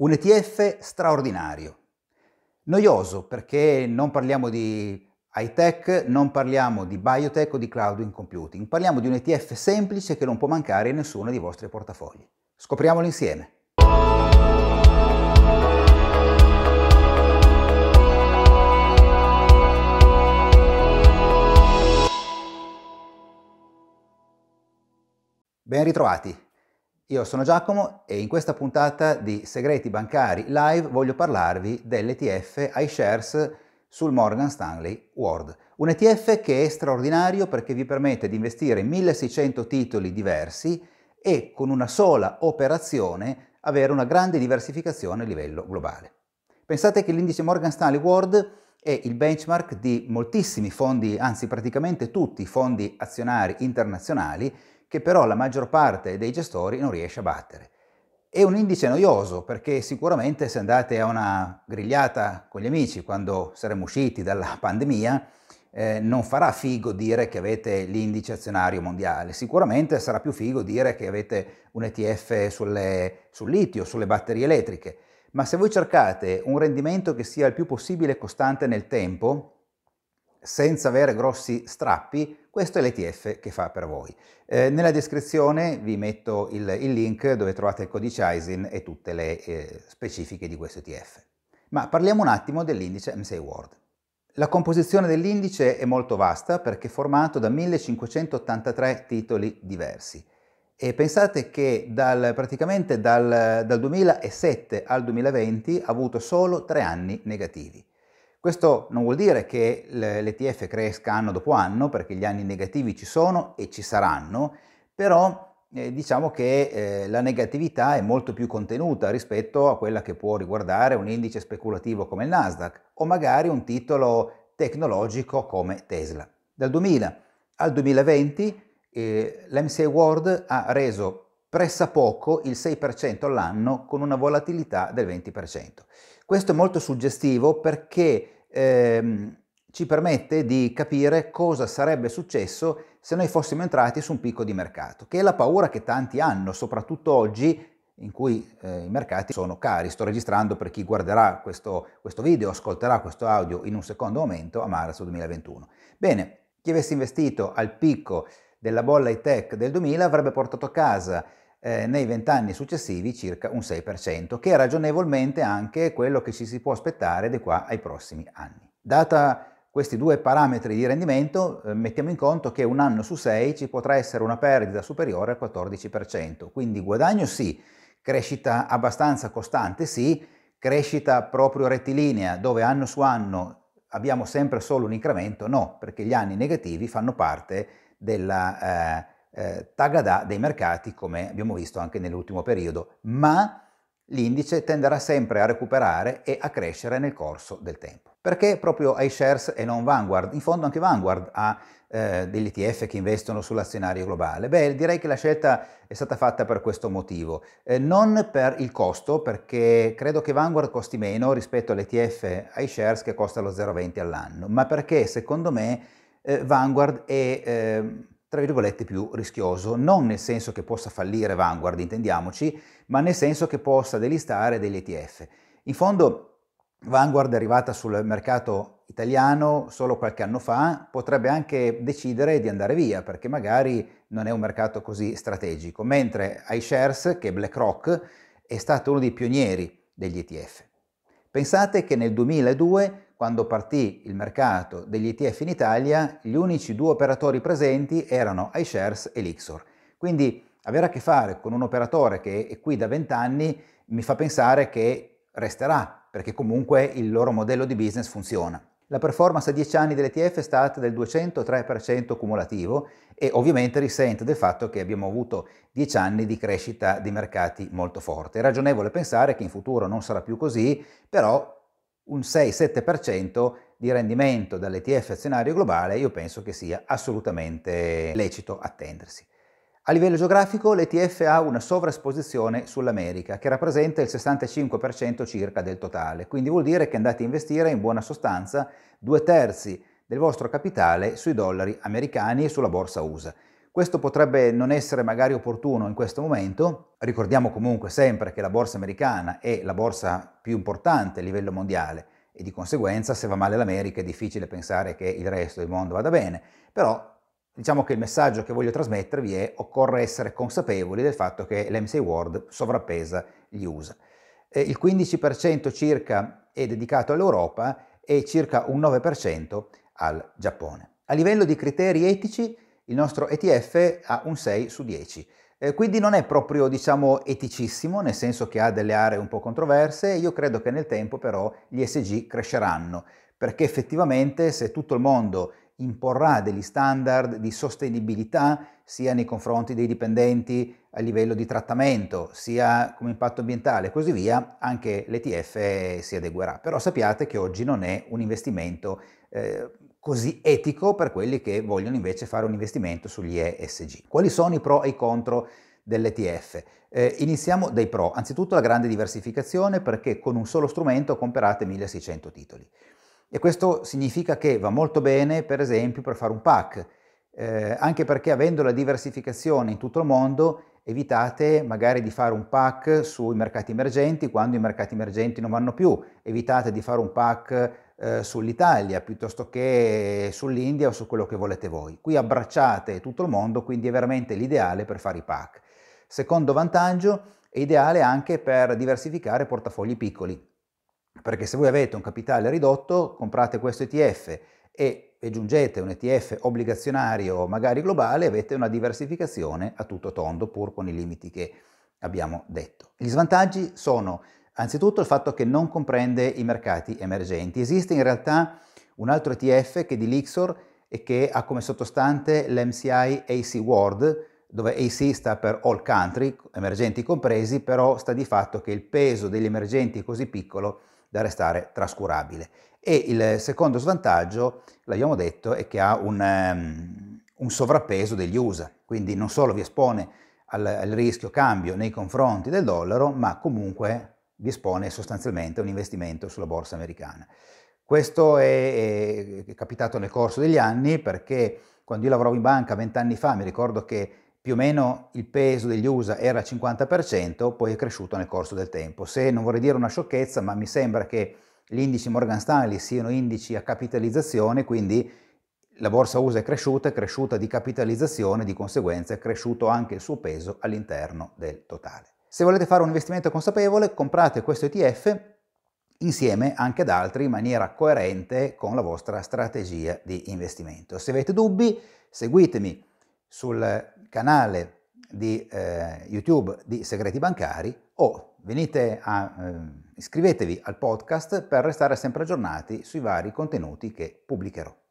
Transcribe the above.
Un ETF straordinario. Noioso perché non parliamo di high tech, non parliamo di biotech o di cloud in computing, parliamo di un ETF semplice che non può mancare in nessuno dei vostri portafogli. Scopriamolo insieme. Ben ritrovati. Io sono Giacomo e in questa puntata di Segreti Bancari Live voglio parlarvi dell'ETF iShares sul Morgan Stanley World. Un ETF che è straordinario perché vi permette di investire in 1600 titoli diversi e con una sola operazione avere una grande diversificazione a livello globale. Pensate che l'indice Morgan Stanley World è il benchmark di moltissimi fondi, anzi praticamente tutti i fondi azionari internazionali che però la maggior parte dei gestori non riesce a battere. È un indice noioso perché sicuramente se andate a una grigliata con gli amici quando saremo usciti dalla pandemia, eh, non farà figo dire che avete l'indice azionario mondiale, sicuramente sarà più figo dire che avete un ETF sulle, sul litio, sulle batterie elettriche, ma se voi cercate un rendimento che sia il più possibile costante nel tempo, senza avere grossi strappi, questo è l'ETF che fa per voi. Eh, nella descrizione vi metto il, il, link dove trovate il codice ISIN e tutte le eh, specifiche di questo ETF. Ma parliamo un attimo dell'indice MSCI World. La composizione dell'indice è molto vasta perché è formato da 1583 titoli diversi e pensate che dal, praticamente dal, dal 2007 al 2020 ha avuto solo tre anni negativi. Questo non vuol dire che l'ETF cresca anno dopo anno, perché gli anni negativi ci sono e ci saranno, però eh, diciamo che eh, la negatività è molto più contenuta rispetto a quella che può riguardare un indice speculativo come il Nasdaq o magari un titolo tecnologico come Tesla. Dal 2000 al 2020 eh, l'MCA World ha reso pressapoco il 6% all'anno con una volatilità del 20%. Questo è molto suggestivo perché ehm, ci permette di capire cosa sarebbe successo se noi fossimo entrati su un picco di mercato, che è la paura che tanti hanno, soprattutto oggi in cui eh, i mercati sono cari. Sto registrando per chi guarderà questo, questo video, ascolterà questo audio in un secondo momento a marzo 2021. Bene, chi avesse investito al picco della bolla high-tech del 2000 avrebbe portato a casa eh, nei vent'anni successivi circa un 6%, che è ragionevolmente anche quello che ci si può aspettare di qua ai prossimi anni. Data questi due parametri di rendimento, eh, mettiamo in conto che un anno su sei ci potrà essere una perdita superiore al 14%, quindi guadagno sì, crescita abbastanza costante sì, crescita proprio rettilinea dove anno su anno abbiamo sempre solo un incremento no, perché gli anni negativi fanno parte della eh, eh tagada dei mercati, come abbiamo visto anche nell'ultimo periodo, ma l'indice tenderà sempre a recuperare e a crescere nel corso del tempo. Perché proprio iShares e non Vanguard? In fondo anche Vanguard ha eh, degli ETF che investono sull'azionario globale. Beh, direi che la scelta è stata fatta per questo motivo, eh, non per il costo, perché credo che Vanguard costi meno rispetto all'ETF iShares che costa lo 0,20 all'anno, ma perché secondo me eh, Vanguard è, eh, tra virgolette, più rischioso, non nel senso che possa fallire Vanguard, intendiamoci, ma nel senso che possa delistare degli ETF. In fondo Vanguard è arrivata sul mercato italiano solo qualche anno fa, potrebbe anche decidere di andare via perché magari non è un mercato così strategico, mentre iShares, che BlackRock, è stato uno dei pionieri degli ETF. Pensate che nel 2002 quando partì il mercato degli ETF in Italia, gli unici due operatori presenti erano iShares e Lixor. Quindi avere a che fare con un operatore che è qui da 20 anni mi fa pensare che resterà, perché comunque il loro modello di business funziona. La performance a 10 anni dell'ETF è stata del 203% cumulativo e ovviamente risente del fatto che abbiamo avuto 10 anni di crescita dei mercati molto forte. È ragionevole pensare che in futuro non sarà più così, però un 6-7% di rendimento dall'ETF azionario globale io penso che sia assolutamente lecito attendersi. A livello geografico l'ETF ha una sovraesposizione sull'America che rappresenta il 65% circa del totale, quindi vuol dire che andate a investire in buona sostanza due terzi del vostro capitale sui dollari americani e sulla borsa USA. Questo potrebbe non essere magari opportuno in questo momento, ricordiamo comunque sempre che la borsa americana è la borsa più importante a livello mondiale e di conseguenza se va male l'America è difficile pensare che il resto del mondo vada bene, però diciamo che il messaggio che voglio trasmettervi è occorre essere consapevoli del fatto che l'MC World sovrappesa gli USA. Eh, il 15% circa è dedicato all'Europa e circa un 9% al Giappone. A livello di criteri etici il nostro ETF ha un 6 su 10. Eh, quindi non è proprio diciamo eticissimo, nel senso che ha delle aree un po' controverse, io credo che nel tempo però gli SG cresceranno, perché effettivamente se tutto il mondo imporrà degli standard di sostenibilità sia nei confronti dei dipendenti a livello di trattamento, sia come impatto ambientale e così via, anche l'ETF si adeguerà. Però sappiate che oggi non è un investimento eh, così etico per quelli che vogliono invece fare un investimento sugli ESG. Quali sono i pro e i contro dell'ETF? Eh, iniziamo dai pro. Anzitutto la grande diversificazione perché con un solo strumento comprate 1600 titoli. E questo significa che va molto bene, per esempio, per fare un pack eh, anche perché avendo la diversificazione in tutto il mondo evitate magari di fare un pack sui mercati emergenti quando i mercati emergenti non vanno più, evitate di fare un pack eh, sull'Italia piuttosto che sull'India o su quello che volete voi. Qui abbracciate tutto il mondo, quindi è veramente l'ideale per fare i pack. Secondo vantaggio, è ideale anche per diversificare portafogli piccoli, perché se voi avete un capitale ridotto, comprate questo ETF e e giungete un ETF obbligazionario magari globale avete una diversificazione a tutto tondo pur con i limiti che abbiamo detto. Gli svantaggi sono anzitutto il fatto che non comprende i mercati emergenti. Esiste in realtà un altro ETF che è di Lixor e che ha come sottostante l'MCI AC World, dove AC sta per all country, emergenti compresi, però sta di fatto che il peso degli emergenti è così piccolo da restare trascurabile. E il secondo svantaggio, l'abbiamo detto, è che ha un, um, un sovrappeso degli USA, quindi non solo vi espone al, al, rischio cambio nei confronti del dollaro, ma comunque vi espone sostanzialmente a un investimento sulla borsa americana. Questo è, è capitato nel corso degli anni perché quando io lavoravo in banca vent'anni fa mi ricordo che più o meno il peso degli USA era 50%, poi è cresciuto nel corso del tempo. Se non vorrei dire una sciocchezza, ma mi sembra che gli indici Morgan Stanley siano indici a capitalizzazione, quindi la borsa USA è cresciuta, è cresciuta di capitalizzazione, di conseguenza è cresciuto anche il suo peso all'interno del totale. Se volete fare un investimento consapevole, comprate questo ETF insieme anche ad altri in maniera coerente con la vostra strategia di investimento. Se avete dubbi, seguitemi sul canale di eh, YouTube di Segreti Bancari o venite a... Eh, Iscrivetevi al podcast per restare sempre aggiornati sui vari contenuti che pubblicherò.